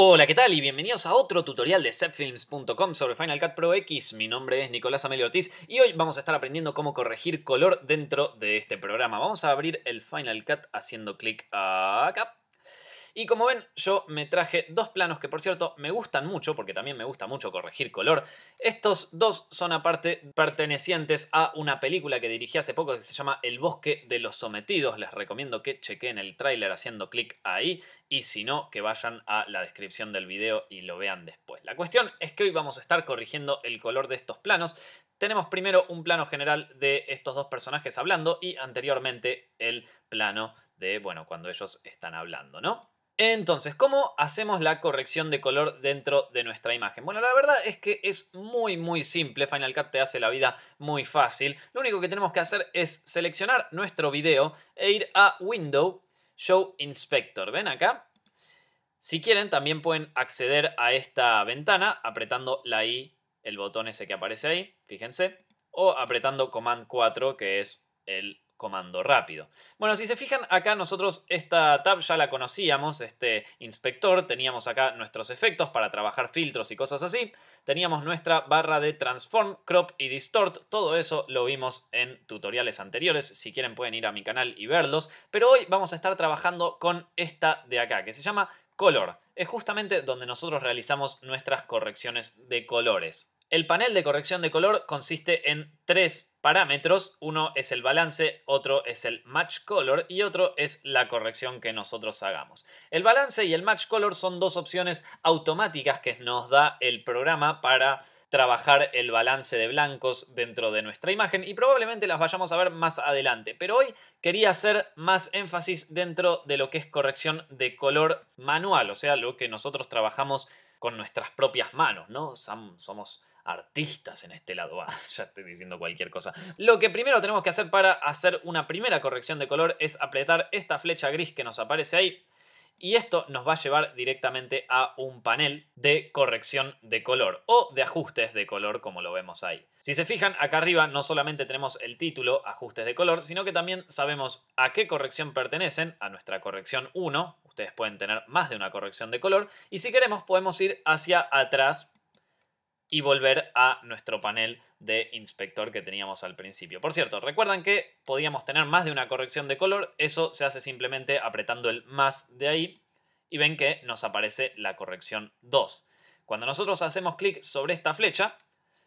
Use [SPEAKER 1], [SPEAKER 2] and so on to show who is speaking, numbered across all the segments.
[SPEAKER 1] Hola, ¿qué tal? Y bienvenidos a otro tutorial de setfilms.com sobre Final Cut Pro X. Mi nombre es Nicolás Amelio Ortiz y hoy vamos a estar aprendiendo cómo corregir color dentro de este programa. Vamos a abrir el Final Cut haciendo clic acá. Y como ven, yo me traje dos planos que por cierto me gustan mucho, porque también me gusta mucho corregir color. Estos dos son aparte pertenecientes a una película que dirigí hace poco que se llama El bosque de los sometidos. Les recomiendo que chequen el tráiler haciendo clic ahí y si no, que vayan a la descripción del video y lo vean después. La cuestión es que hoy vamos a estar corrigiendo el color de estos planos. Tenemos primero un plano general de estos dos personajes hablando y anteriormente el plano de, bueno, cuando ellos están hablando, ¿no? Entonces, ¿cómo hacemos la corrección de color dentro de nuestra imagen? Bueno, la verdad es que es muy muy simple, Final Cut te hace la vida muy fácil. Lo único que tenemos que hacer es seleccionar nuestro video e ir a Window, Show Inspector, ¿ven acá? Si quieren, también pueden acceder a esta ventana apretando la I, el botón ese que aparece ahí, fíjense, o apretando Command 4, que es el comando rápido. Bueno, si se fijan, acá nosotros esta tab ya la conocíamos, este inspector, teníamos acá nuestros efectos para trabajar filtros y cosas así, teníamos nuestra barra de transform, crop y distort, todo eso lo vimos en tutoriales anteriores, si quieren pueden ir a mi canal y verlos, pero hoy vamos a estar trabajando con esta de acá, que se llama color, es justamente donde nosotros realizamos nuestras correcciones de colores. El panel de corrección de color consiste en tres parámetros. Uno es el balance, otro es el match color y otro es la corrección que nosotros hagamos. El balance y el match color son dos opciones automáticas que nos da el programa para trabajar el balance de blancos dentro de nuestra imagen y probablemente las vayamos a ver más adelante. Pero hoy quería hacer más énfasis dentro de lo que es corrección de color manual, o sea, lo que nosotros trabajamos con nuestras propias manos, ¿no? Somos artistas en este lado. Ah, ya estoy diciendo cualquier cosa. Lo que primero tenemos que hacer para hacer una primera corrección de color es apretar esta flecha gris que nos aparece ahí. Y esto nos va a llevar directamente a un panel de corrección de color o de ajustes de color como lo vemos ahí. Si se fijan, acá arriba no solamente tenemos el título ajustes de color, sino que también sabemos a qué corrección pertenecen, a nuestra corrección 1, ustedes pueden tener más de una corrección de color, y si queremos podemos ir hacia atrás y volver a nuestro panel de inspector que teníamos al principio. Por cierto, recuerdan que podíamos tener más de una corrección de color, eso se hace simplemente apretando el más de ahí y ven que nos aparece la corrección 2. Cuando nosotros hacemos clic sobre esta flecha,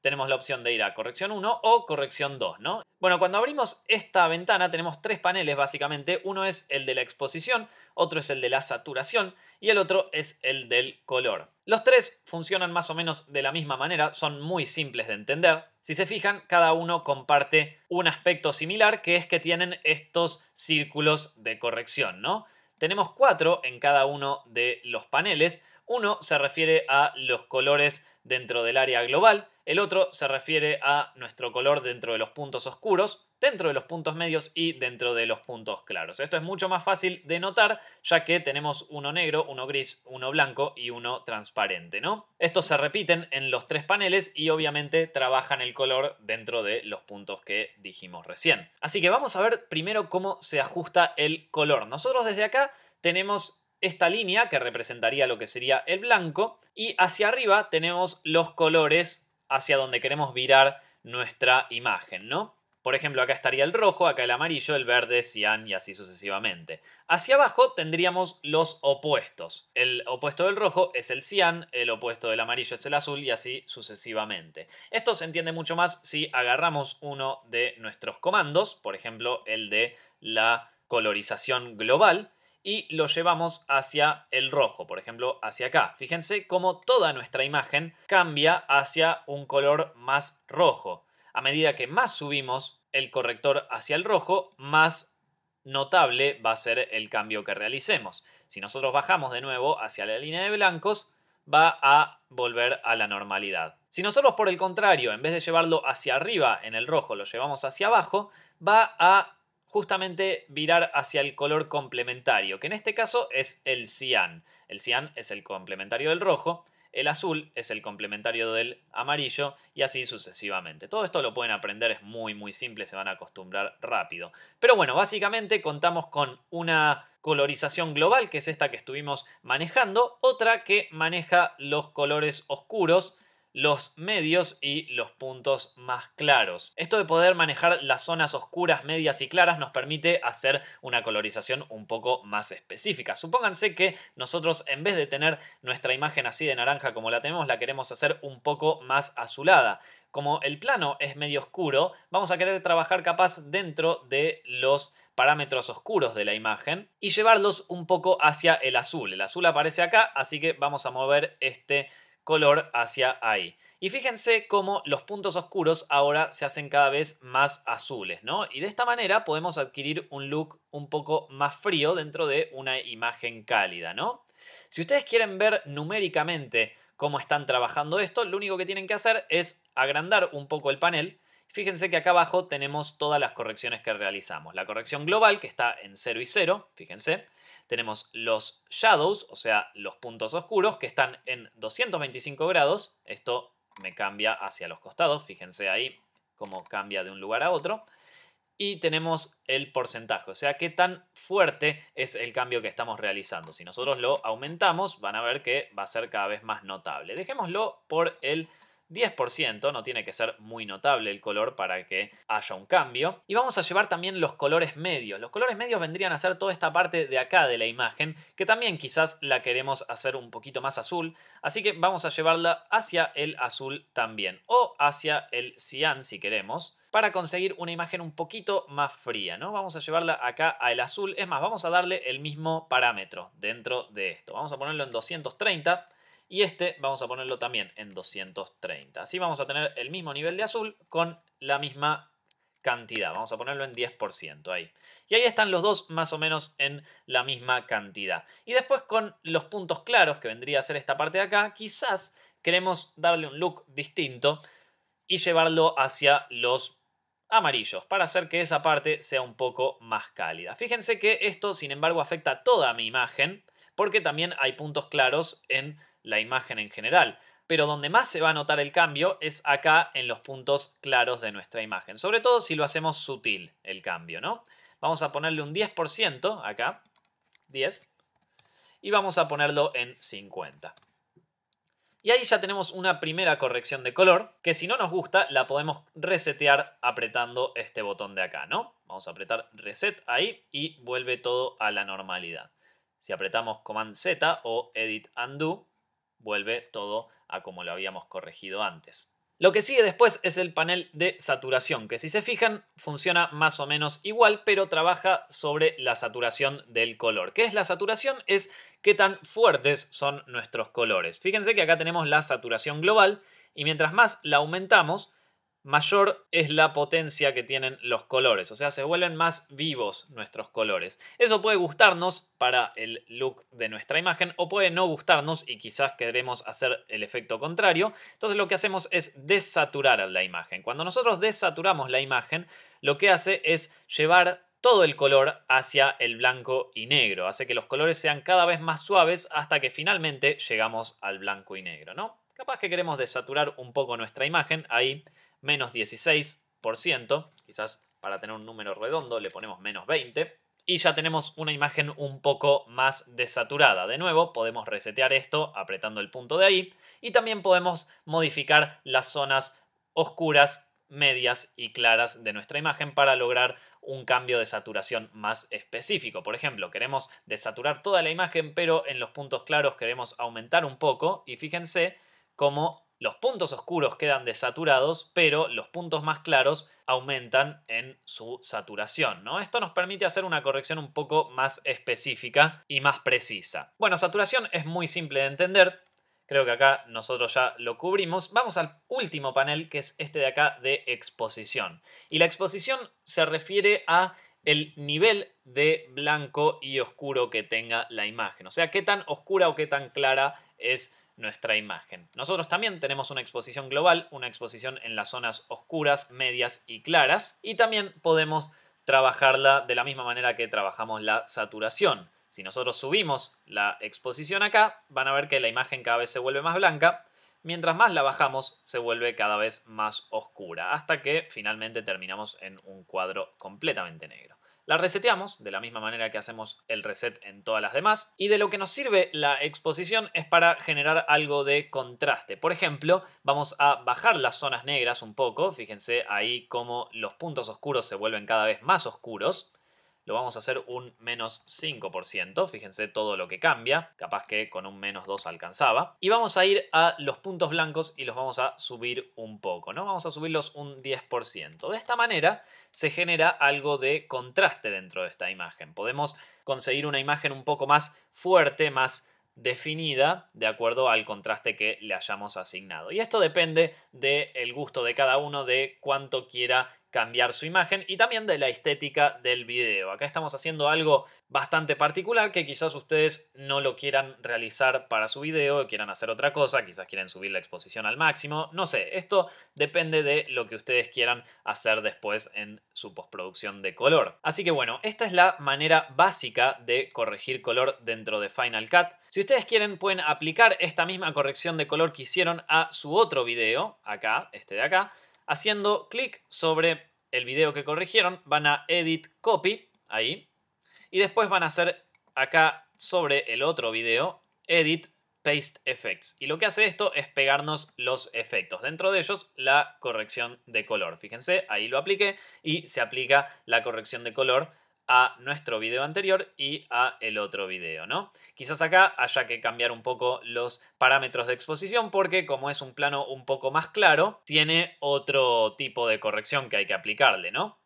[SPEAKER 1] tenemos la opción de ir a corrección 1 o corrección 2, ¿no? Bueno, cuando abrimos esta ventana tenemos tres paneles básicamente. Uno es el de la exposición, otro es el de la saturación y el otro es el del color. Los tres funcionan más o menos de la misma manera, son muy simples de entender. Si se fijan, cada uno comparte un aspecto similar que es que tienen estos círculos de corrección, ¿no? Tenemos cuatro en cada uno de los paneles, uno se refiere a los colores dentro del área global, el otro se refiere a nuestro color dentro de los puntos oscuros, dentro de los puntos medios y dentro de los puntos claros. Esto es mucho más fácil de notar ya que tenemos uno negro, uno gris, uno blanco y uno transparente, ¿no? Estos se repiten en los tres paneles y obviamente trabajan el color dentro de los puntos que dijimos recién. Así que vamos a ver primero cómo se ajusta el color. Nosotros desde acá tenemos esta línea que representaría lo que sería el blanco y hacia arriba tenemos los colores hacia donde queremos virar nuestra imagen, ¿no? Por ejemplo, acá estaría el rojo, acá el amarillo, el verde, cian y así sucesivamente. Hacia abajo tendríamos los opuestos. El opuesto del rojo es el cian, el opuesto del amarillo es el azul y así sucesivamente. Esto se entiende mucho más si agarramos uno de nuestros comandos, por ejemplo, el de la colorización global, y lo llevamos hacia el rojo, por ejemplo, hacia acá. Fíjense cómo toda nuestra imagen cambia hacia un color más rojo. A medida que más subimos el corrector hacia el rojo, más notable va a ser el cambio que realicemos. Si nosotros bajamos de nuevo hacia la línea de blancos, va a volver a la normalidad. Si nosotros por el contrario, en vez de llevarlo hacia arriba en el rojo, lo llevamos hacia abajo, va a justamente virar hacia el color complementario, que en este caso es el cian. El cian es el complementario del rojo, el azul es el complementario del amarillo y así sucesivamente. Todo esto lo pueden aprender, es muy muy simple, se van a acostumbrar rápido. Pero bueno, básicamente contamos con una colorización global, que es esta que estuvimos manejando, otra que maneja los colores oscuros, los medios y los puntos más claros. Esto de poder manejar las zonas oscuras, medias y claras nos permite hacer una colorización un poco más específica. Supónganse que nosotros en vez de tener nuestra imagen así de naranja como la tenemos, la queremos hacer un poco más azulada. Como el plano es medio oscuro, vamos a querer trabajar capaz dentro de los parámetros oscuros de la imagen y llevarlos un poco hacia el azul. El azul aparece acá, así que vamos a mover este color hacia ahí. Y fíjense cómo los puntos oscuros ahora se hacen cada vez más azules, ¿no? Y de esta manera podemos adquirir un look un poco más frío dentro de una imagen cálida, ¿no? Si ustedes quieren ver numéricamente cómo están trabajando esto, lo único que tienen que hacer es agrandar un poco el panel. Fíjense que acá abajo tenemos todas las correcciones que realizamos. La corrección global, que está en 0 y 0, fíjense. Tenemos los shadows, o sea, los puntos oscuros, que están en 225 grados. Esto me cambia hacia los costados, fíjense ahí cómo cambia de un lugar a otro. Y tenemos el porcentaje, o sea, qué tan fuerte es el cambio que estamos realizando. Si nosotros lo aumentamos, van a ver que va a ser cada vez más notable. Dejémoslo por el 10%, no tiene que ser muy notable el color para que haya un cambio. Y vamos a llevar también los colores medios. Los colores medios vendrían a ser toda esta parte de acá de la imagen, que también quizás la queremos hacer un poquito más azul, así que vamos a llevarla hacia el azul también, o hacia el cian si queremos para conseguir una imagen un poquito más fría, ¿no? Vamos a llevarla acá al azul, es más, vamos a darle el mismo parámetro dentro de esto. Vamos a ponerlo en 230 y este vamos a ponerlo también en 230. Así vamos a tener el mismo nivel de azul con la misma cantidad. Vamos a ponerlo en 10% ahí. Y ahí están los dos más o menos en la misma cantidad. Y después con los puntos claros, que vendría a ser esta parte de acá, quizás queremos darle un look distinto y llevarlo hacia los amarillos para hacer que esa parte sea un poco más cálida. Fíjense que esto, sin embargo, afecta toda mi imagen porque también hay puntos claros en la imagen en general. Pero donde más se va a notar el cambio es acá en los puntos claros de nuestra imagen. Sobre todo si lo hacemos sutil el cambio, ¿no? Vamos a ponerle un 10% acá, 10, y vamos a ponerlo en 50. Y ahí ya tenemos una primera corrección de color, que si no nos gusta la podemos resetear apretando este botón de acá, ¿no? Vamos a apretar reset ahí y vuelve todo a la normalidad. Si apretamos command Z o edit undo, vuelve todo a como lo habíamos corregido antes. Lo que sigue después es el panel de saturación, que si se fijan funciona más o menos igual, pero trabaja sobre la saturación del color. ¿Qué es la saturación? Es qué tan fuertes son nuestros colores. Fíjense que acá tenemos la saturación global y mientras más la aumentamos, mayor es la potencia que tienen los colores, o sea, se vuelven más vivos nuestros colores. Eso puede gustarnos para el look de nuestra imagen o puede no gustarnos y quizás queremos hacer el efecto contrario. Entonces lo que hacemos es desaturar la imagen. Cuando nosotros desaturamos la imagen, lo que hace es llevar todo el color hacia el blanco y negro, hace que los colores sean cada vez más suaves hasta que finalmente llegamos al blanco y negro, ¿no? Capaz que queremos desaturar un poco nuestra imagen, ahí menos 16%, quizás para tener un número redondo le ponemos menos 20, y ya tenemos una imagen un poco más desaturada. De nuevo, podemos resetear esto apretando el punto de ahí, y también podemos modificar las zonas oscuras medias y claras de nuestra imagen para lograr un cambio de saturación más específico. Por ejemplo, queremos desaturar toda la imagen, pero en los puntos claros queremos aumentar un poco y fíjense cómo los puntos oscuros quedan desaturados, pero los puntos más claros aumentan en su saturación. ¿no? Esto nos permite hacer una corrección un poco más específica y más precisa. Bueno, saturación es muy simple de entender. Creo que acá nosotros ya lo cubrimos. Vamos al último panel, que es este de acá de exposición. Y la exposición se refiere a el nivel de blanco y oscuro que tenga la imagen. O sea, qué tan oscura o qué tan clara es nuestra imagen. Nosotros también tenemos una exposición global, una exposición en las zonas oscuras, medias y claras, y también podemos trabajarla de la misma manera que trabajamos la saturación. Si nosotros subimos la exposición acá, van a ver que la imagen cada vez se vuelve más blanca, mientras más la bajamos se vuelve cada vez más oscura, hasta que finalmente terminamos en un cuadro completamente negro. La reseteamos, de la misma manera que hacemos el reset en todas las demás, y de lo que nos sirve la exposición es para generar algo de contraste. Por ejemplo, vamos a bajar las zonas negras un poco, fíjense ahí cómo los puntos oscuros se vuelven cada vez más oscuros, lo vamos a hacer un menos 5%. Fíjense todo lo que cambia. Capaz que con un menos 2 alcanzaba. Y vamos a ir a los puntos blancos y los vamos a subir un poco, ¿no? Vamos a subirlos un 10%. De esta manera se genera algo de contraste dentro de esta imagen. Podemos conseguir una imagen un poco más fuerte, más definida de acuerdo al contraste que le hayamos asignado. Y esto depende del el gusto de cada uno, de cuánto quiera cambiar su imagen y también de la estética del video. Acá estamos haciendo algo bastante particular que quizás ustedes no lo quieran realizar para su video, quieran hacer otra cosa, quizás quieren subir la exposición al máximo, no sé, esto depende de lo que ustedes quieran hacer después en su postproducción de color. Así que bueno, esta es la manera básica de corregir color dentro de Final Cut. Si ustedes quieren pueden aplicar esta misma corrección de color que hicieron a su otro video, acá, este de acá, Haciendo clic sobre el video que corrigieron, van a Edit Copy, ahí, y después van a hacer acá sobre el otro video, Edit Paste Effects. Y lo que hace esto es pegarnos los efectos. Dentro de ellos, la corrección de color. Fíjense, ahí lo apliqué y se aplica la corrección de color a nuestro video anterior y a el otro video, ¿no? Quizás acá haya que cambiar un poco los parámetros de exposición porque como es un plano un poco más claro, tiene otro tipo de corrección que hay que aplicarle, ¿no?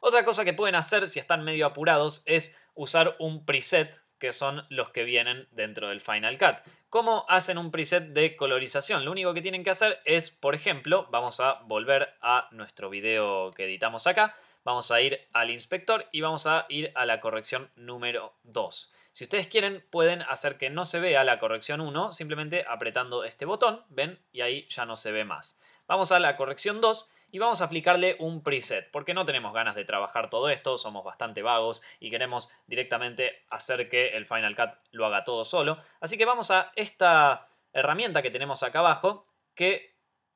[SPEAKER 1] Otra cosa que pueden hacer si están medio apurados es usar un preset que son los que vienen dentro del Final Cut. ¿Cómo hacen un preset de colorización? Lo único que tienen que hacer es, por ejemplo, vamos a volver a nuestro video que editamos acá, vamos a ir al inspector y vamos a ir a la corrección número 2. Si ustedes quieren, pueden hacer que no se vea la corrección 1 simplemente apretando este botón, ¿ven? Y ahí ya no se ve más. Vamos a la corrección 2 y vamos a aplicarle un preset, porque no tenemos ganas de trabajar todo esto, somos bastante vagos y queremos directamente hacer que el Final Cut lo haga todo solo. Así que vamos a esta herramienta que tenemos acá abajo, que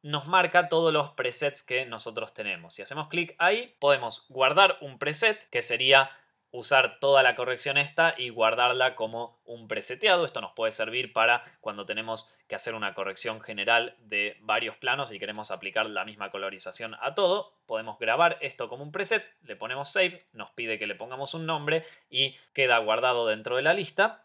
[SPEAKER 1] nos marca todos los presets que nosotros tenemos. Si hacemos clic ahí, podemos guardar un preset, que sería usar toda la corrección esta y guardarla como un preseteado. Esto nos puede servir para cuando tenemos que hacer una corrección general de varios planos y queremos aplicar la misma colorización a todo. Podemos grabar esto como un preset, le ponemos save, nos pide que le pongamos un nombre y queda guardado dentro de la lista.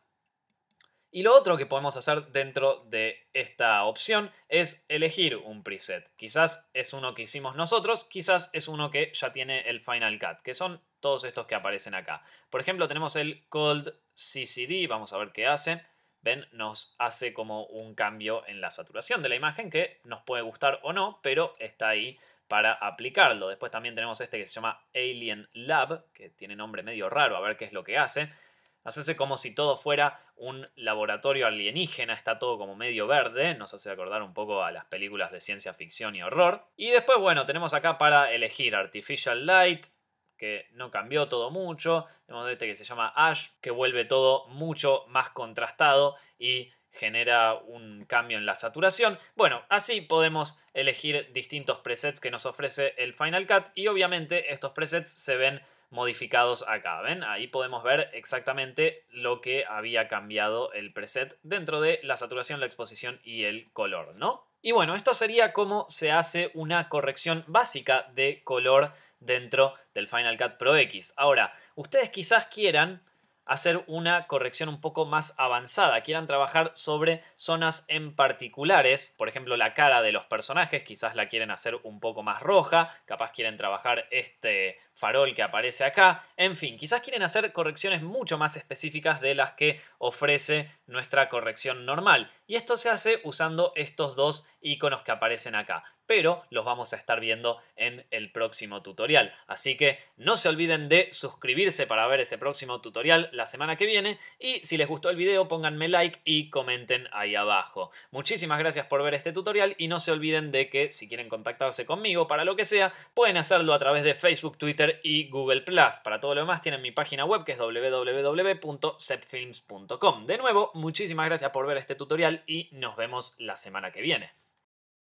[SPEAKER 1] Y lo otro que podemos hacer dentro de esta opción es elegir un preset. Quizás es uno que hicimos nosotros, quizás es uno que ya tiene el Final Cut, que son todos estos que aparecen acá. Por ejemplo, tenemos el Cold CCD, vamos a ver qué hace. Ven, nos hace como un cambio en la saturación de la imagen que nos puede gustar o no, pero está ahí para aplicarlo. Después también tenemos este que se llama Alien Lab, que tiene nombre medio raro, a ver qué es lo que hace hacerse como si todo fuera un laboratorio alienígena, está todo como medio verde, nos hace acordar un poco a las películas de ciencia ficción y horror. Y después, bueno, tenemos acá para elegir Artificial Light, que no cambió todo mucho, tenemos este que se llama Ash, que vuelve todo mucho más contrastado y genera un cambio en la saturación. Bueno, así podemos elegir distintos presets que nos ofrece el Final Cut y obviamente estos presets se ven modificados acá, ¿ven? Ahí podemos ver exactamente lo que había cambiado el preset dentro de la saturación, la exposición y el color, ¿no? Y bueno, esto sería cómo se hace una corrección básica de color dentro del Final Cut Pro X. Ahora, ustedes quizás quieran hacer una corrección un poco más avanzada, quieran trabajar sobre zonas en particulares, por ejemplo la cara de los personajes, quizás la quieren hacer un poco más roja, capaz quieren trabajar este farol que aparece acá. En fin, quizás quieren hacer correcciones mucho más específicas de las que ofrece nuestra corrección normal. Y esto se hace usando estos dos iconos que aparecen acá pero los vamos a estar viendo en el próximo tutorial. Así que no se olviden de suscribirse para ver ese próximo tutorial la semana que viene y si les gustó el video pónganme like y comenten ahí abajo. Muchísimas gracias por ver este tutorial y no se olviden de que si quieren contactarse conmigo para lo que sea pueden hacerlo a través de Facebook, Twitter, y Google Plus. Para todo lo demás tienen mi página web que es www.septfilms.com De nuevo, muchísimas gracias por ver este tutorial y nos vemos la semana que viene.